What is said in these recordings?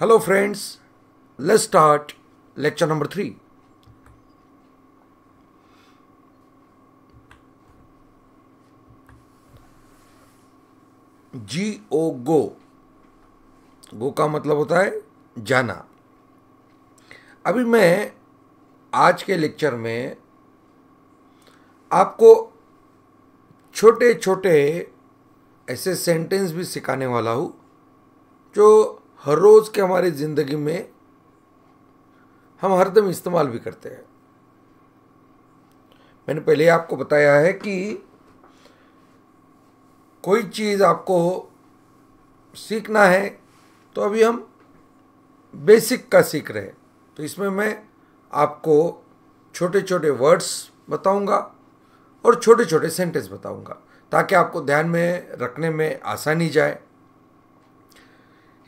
Hello friends let's start lecture number three G O go go का मतलब होता है जाना अभी मैं आज के लेक्चर में आपको छोटे छोटे ऐसे सेंटेंस भी सिखाने वाला हूँ जो हर रोज़ के हमारे ज़िंदगी में हम हरदम इस्तेमाल भी करते हैं मैंने पहले आपको बताया है कि कोई चीज़ आपको सीखना है तो अभी हम बेसिक का सीख रहे हैं तो इसमें मैं आपको छोटे छोटे वर्ड्स बताऊंगा और छोटे छोटे सेंटेंस बताऊंगा ताकि आपको ध्यान में रखने में आसानी जाए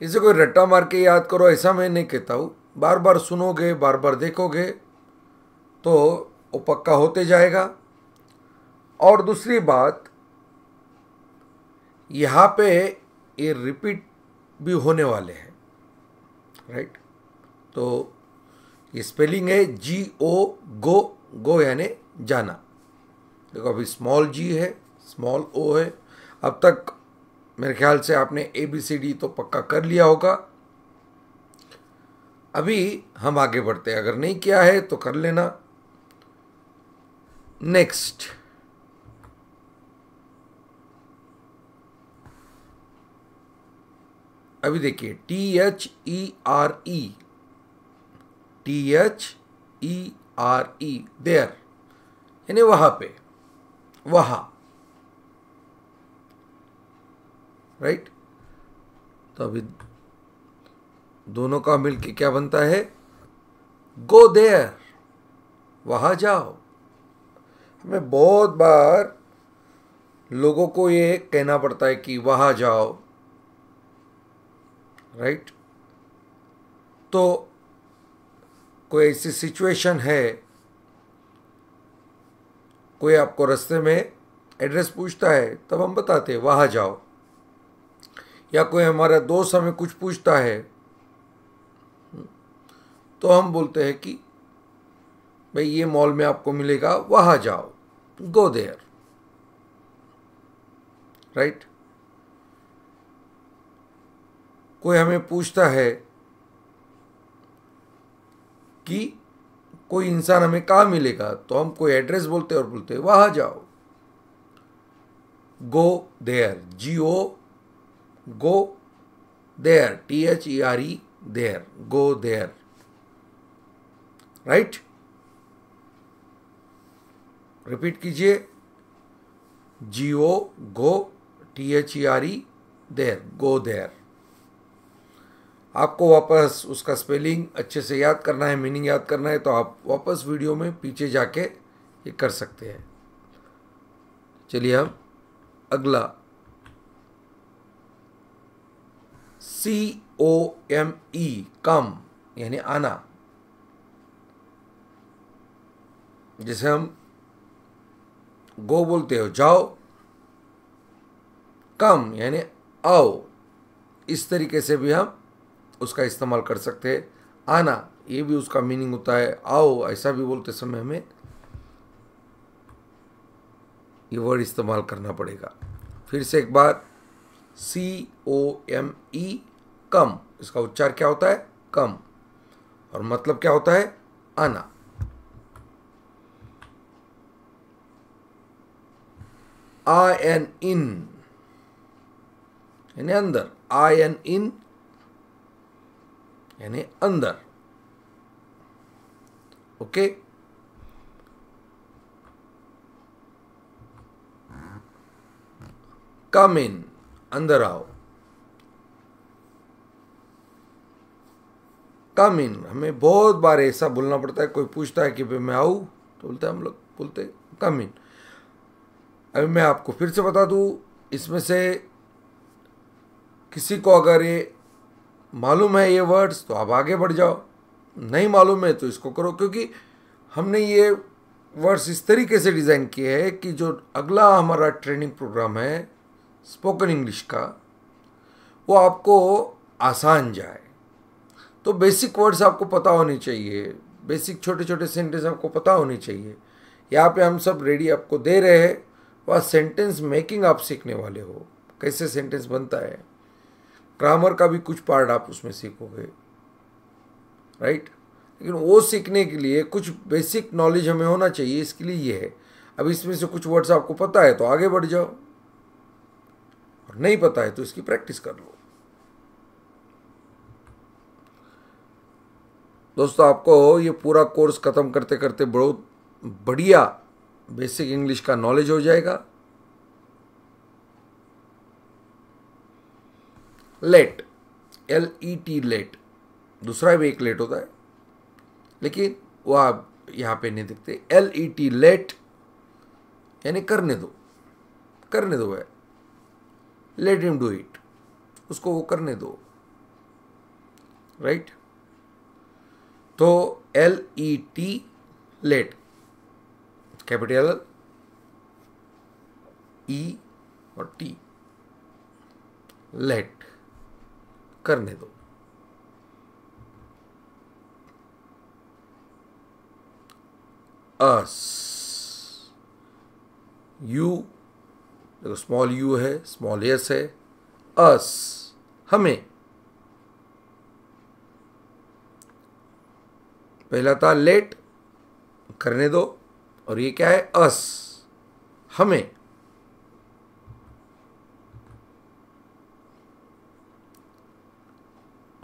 इसे कोई रट्टा मार के याद करो ऐसा मैं नहीं कहता हूँ बार बार सुनोगे बार बार देखोगे तो वो पक्का होते जाएगा और दूसरी बात यहाँ पे ये रिपीट भी होने वाले हैं राइट तो ये स्पेलिंग है जी ओ गो गो यानी जाना देखो अभी स्मॉल जी है स्मॉल ओ है अब तक मेरे ख्याल से आपने ए बी सी डी तो पक्का कर लिया होगा अभी हम आगे बढ़ते हैं अगर नहीं किया है तो कर लेना नेक्स्ट अभी देखिए T H E R E T H E R E there यानी वहां पे वहां राइट तो अभी दोनों का मिलके क्या बनता है गो देयर वहां जाओ हमें बहुत बार लोगों को ये कहना पड़ता है कि वहां जाओ राइट तो कोई ऐसी सिचुएशन है कोई आपको रास्ते में एड्रेस पूछता है तब हम बताते वहां जाओ या कोई हमारा दोस्त हमें कुछ पूछता है तो हम बोलते हैं कि भाई ये मॉल में आपको मिलेगा वहां जाओ गो देयर राइट कोई हमें पूछता है कि कोई इंसान हमें कहाँ मिलेगा तो हम कोई एड्रेस बोलते और बोलते वहां जाओ go there G O go there. T H E R E there. Go there. Right? Repeat कीजिए G O go T H E R E there go there आपको वापस उसका स्पेलिंग अच्छे से याद करना है मीनिंग याद करना है तो आप वापस वीडियो में पीछे जाके ये कर सकते हैं चलिए हम अगला सी ओ एम ई कम यानी आना जिसे हम गो बोलते हो जाओ कम यानी आओ इस तरीके से भी हम उसका इस्तेमाल कर सकते हैं आना ये भी उसका मीनिंग होता है आओ ऐसा भी बोलते समय हमें ये वर्ड इस्तेमाल करना पड़ेगा फिर से एक बार सी ओ एम ई कम इसका उच्चार क्या होता है कम और मतलब क्या होता है आना आ एन इन यानी अंदर आ एन इन यानी अंदर ओके कम इन अंदर आओ कम इन हमें बहुत बार ऐसा बोलना पड़ता है कोई पूछता है कि भाई मैं आऊँ तो बोलते हम लोग बोलते कम इन अभी मैं आपको फिर से बता दूँ इसमें से किसी को अगर ये मालूम है ये वर्ड्स तो आप आगे बढ़ जाओ नहीं मालूम है तो इसको करो क्योंकि हमने ये वर्ड्स इस तरीके से डिज़ाइन किए हैं कि जो अगला हमारा ट्रेनिंग प्रोग्राम है स्पोकन इंग्लिश का वो आपको आसान जाए तो बेसिक वर्ड्स आपको पता होने चाहिए बेसिक छोटे छोटे सेंटेंस आपको पता होने चाहिए यहाँ पे हम सब रेडी आपको दे रहे हैं वह सेंटेंस मेकिंग आप सीखने वाले हो कैसे सेंटेंस बनता है ग्रामर का भी कुछ पार्ट आप उसमें सीखोगे राइट लेकिन वो सीखने के लिए कुछ बेसिक नॉलेज हमें होना चाहिए इसके लिए ये है अब इसमें से कुछ वर्ड्स आपको पता है तो आगे बढ़ जाओ और नहीं पता है तो इसकी प्रैक्टिस कर लो दोस्तों आपको ये पूरा कोर्स ख़त्म करते करते बहुत बढ़िया बेसिक इंग्लिश का नॉलेज हो जाएगा let L E T let दूसरा भी एक लेट होता है लेकिन वो आप यहां पे नहीं देखते एल ई टी लेट यानी करने दो करने दो है लेट हिम डू इट उसको वो करने दो राइट right? तो L E T let capital E और टी लेट करने दो अस यू देखो स्मॉल यू है स्मॉल एस है अस हमें पहला था लेट करने दो और ये क्या है अस हमें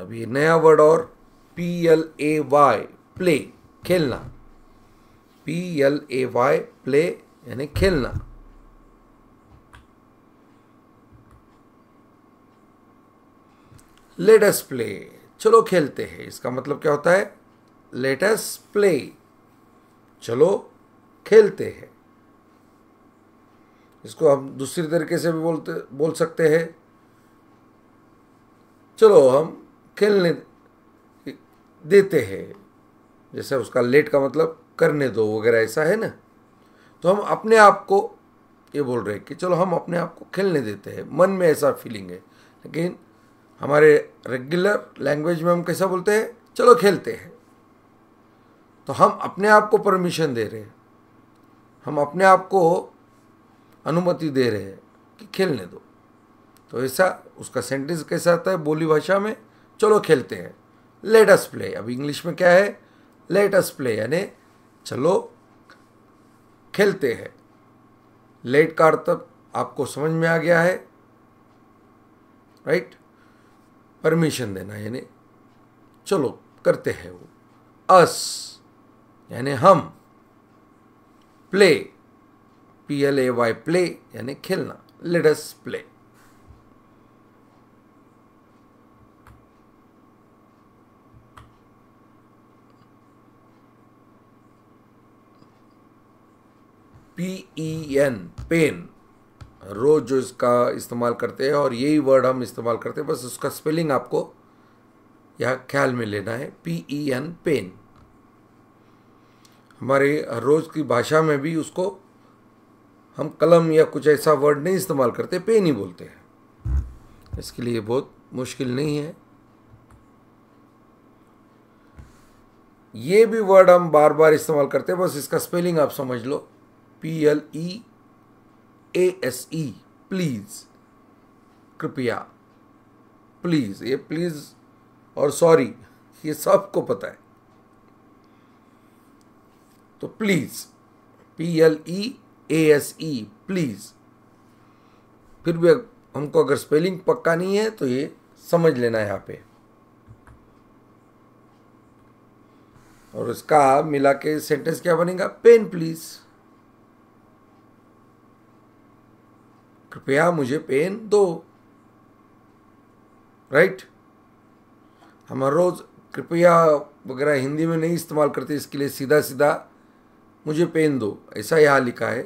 अब ये नया वर्ड और P L A Y play खेलना P L A Y play यानी खेलना लेटेस्ट प्ले चलो खेलते हैं इसका मतलब क्या होता है लेटेस्ट प्ले चलो खेलते हैं इसको हम दूसरी तरीके से भी बोलते बोल सकते हैं चलो हम खेलने देते हैं जैसे उसका लेट का मतलब करने दो वगैरह ऐसा है ना तो हम अपने आप को ये बोल रहे हैं कि चलो हम अपने आप को खेलने देते हैं मन में ऐसा फीलिंग है लेकिन हमारे रेगुलर लैंग्वेज में हम कैसा बोलते हैं चलो खेलते हैं तो हम अपने आप को परमिशन दे रहे हैं हम अपने आप को अनुमति दे रहे हैं कि खेलने दो तो ऐसा उसका सेंटेंस कैसा आता है बोली भाषा में चलो खेलते हैं लेट अस प्ले अब इंग्लिश में क्या है लेट अस प्ले यानी चलो खेलते हैं लेट का अर्थ मतलब आपको समझ में आ गया है राइट परमिशन देना यानी चलो करते हैं वो अस यानी हम play P L A Y play यानी खेलना let's play P E N pen रोज़ जो इसका इस्तेमाल करते हैं और यही वर्ड हम इस्तेमाल करते हैं बस उसका स्पेलिंग आपको यह ख्याल में लेना है पी ई एन पेन हमारे रोज़ की भाषा में भी उसको हम कलम या कुछ ऐसा वर्ड नहीं इस्तेमाल करते पेन ही बोलते हैं इसके लिए बहुत मुश्किल नहीं है ये भी वर्ड हम बार बार इस्तेमाल करते हैं बस इसका स्पेलिंग आप समझ लो P L E A S E please कृपया प्लीज़ ये प्लीज़ और सॉरी ये सबको पता है तो please P L E A S E please फिर भी हमको अगर स्पेलिंग पक्का नहीं है तो ये समझ लेना यहाँ पे और इसका मिला के सेंटेंस क्या बनेगा पेन प्लीज़ कृपया मुझे पेन दो राइट हम हर रोज़ कृपया वगैरह हिंदी में नहीं इस्तेमाल करते इसके लिए सीधा सीधा मुझे पेन दो ऐसा यहाँ लिखा है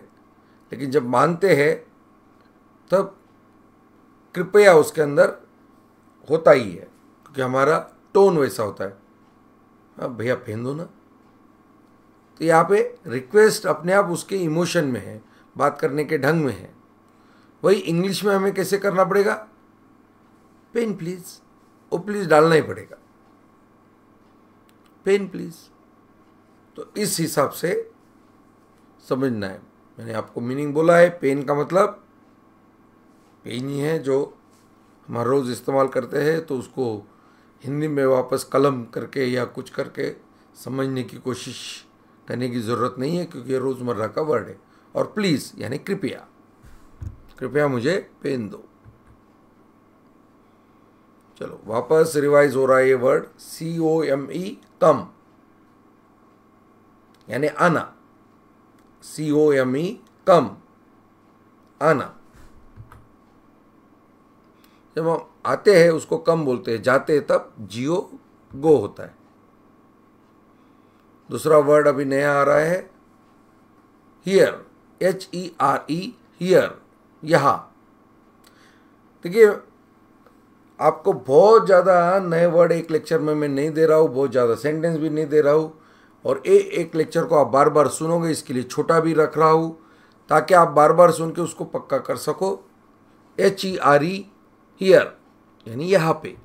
लेकिन जब मानते हैं तब कृपया उसके अंदर होता ही है क्योंकि हमारा टोन वैसा होता है अब भैया पेन दो ना तो यहाँ पे रिक्वेस्ट अपने आप उसके इमोशन में है बात करने के ढंग में है वही इंग्लिश में हमें कैसे करना पड़ेगा पेन प्लीज वो प्लीज डालना ही पड़ेगा पेन प्लीज तो इस हिसाब से समझना है मैंने आपको मीनिंग बोला है पेन का मतलब पेन ही है जो हम हर रोज़ इस्तेमाल करते हैं तो उसको हिंदी में वापस कलम करके या कुछ करके समझने की कोशिश करने की ज़रूरत नहीं है क्योंकि ये रोज़मर्रा का वर्ड है और प्लीज़ यानी कृपया कृपया मुझे पेन दो चलो वापस रिवाइज हो रहा है ये वर्ड सी ओ एम ई कम यानी आना सी ओ एम ई कम आना जब हम आते हैं उसको कम बोलते हैं जाते हैं तब जियो गो होता है दूसरा वर्ड अभी नया आ रहा है here H E R E here यहाँ देखिए आपको बहुत ज़्यादा नए वर्ड एक लेक्चर में मैं नहीं दे रहा हूँ बहुत ज़्यादा सेंटेंस भी नहीं दे रहा हूँ और ए एक लेक्चर को आप बार बार सुनोगे इसके लिए छोटा भी रख रहा हूँ ताकि आप बार बार सुन के उसको पक्का कर सको H E R E here यानी यहाँ पे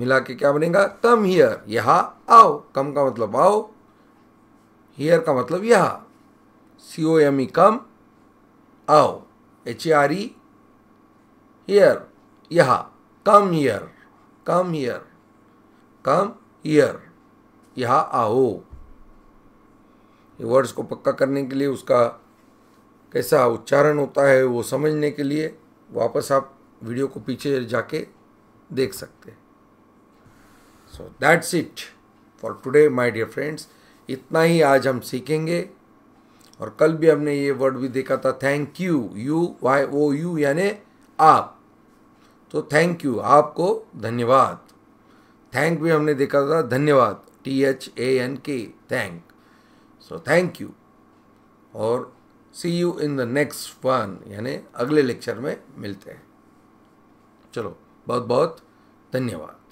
मिला के क्या बनेगा कम हियर यहाँ आओ कम का मतलब आओ हियर का मतलब यहाँ सी ओ एम ई कम आओ H A R E here यहाँ come here come here come here यह आओ ये वर्ड्स को पक्का करने के लिए उसका कैसा उच्चारण होता है वो समझने के लिए वापस आप वीडियो को पीछे जाके देख सकते हैं so that's it for today my dear friends इतना ही आज हम सीखेंगे और कल भी हमने ये वर्ड भी देखा था thank you Y O U यू यानी आप तो थैंक यू आपको धन्यवाद थैंक भी हमने देखा था धन्यवाद T H A N K thank so thank you और see you in the next one यानी अगले लेक्चर में मिलते हैं चलो बहुत बहुत धन्यवाद